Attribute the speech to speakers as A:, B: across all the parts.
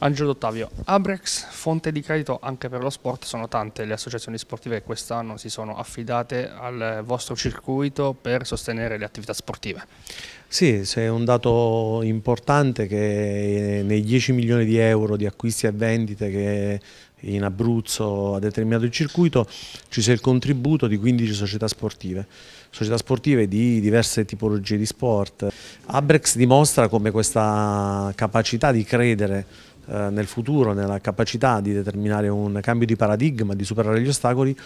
A: Angelo D'Ottavio, Abrex, fonte di credito anche per lo sport, sono tante le associazioni sportive che quest'anno si sono affidate al vostro circuito per sostenere le attività sportive.
B: Sì, c'è un dato importante che nei 10 milioni di euro di acquisti e vendite che in Abruzzo ha determinato il circuito, ci sia il contributo di 15 società sportive, società sportive di diverse tipologie di sport. Abrex dimostra come questa capacità di credere eh, nel futuro, nella capacità di determinare un cambio di paradigma, di superare gli ostacoli,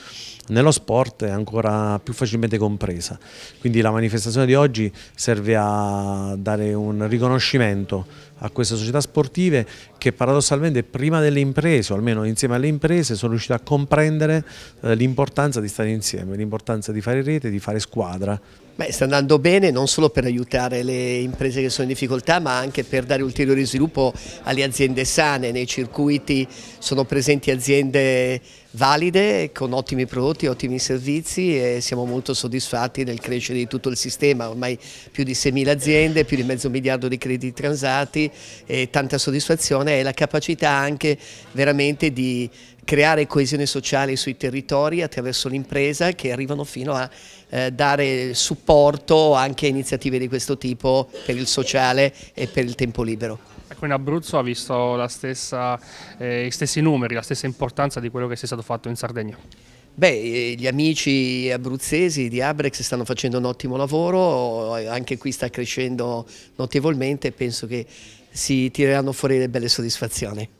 B: nello sport è ancora più facilmente compresa. Quindi la manifestazione di oggi serve a dare un riconoscimento a queste società sportive che paradossalmente prima delle imprese, o almeno insieme alle imprese, sono riuscite a comprendere eh, l'importanza di stare insieme, l'importanza di fare rete, di fare squadra. Beh, sta andando bene
C: non solo per aiutare le imprese che sono in difficoltà ma anche per dare ulteriore sviluppo alle aziende sane, nei circuiti sono presenti aziende valide con ottimi prodotti, ottimi servizi e siamo molto soddisfatti del crescere di tutto il sistema, ormai più di 6.000 aziende, più di mezzo miliardo di crediti transati, e tanta soddisfazione è la capacità anche veramente di creare coesione sociale sui territori attraverso l'impresa che arrivano fino a eh, dare supporto anche a iniziative di questo tipo per il sociale e per il tempo libero.
A: Ecco, in Abruzzo ha visto stessa, eh, i stessi numeri, la stessa importanza di quello che è stato fatto in Sardegna.
C: Beh, gli amici abruzzesi di Abrex stanno facendo un ottimo lavoro, anche qui sta crescendo notevolmente e penso che si tireranno fuori delle belle soddisfazioni.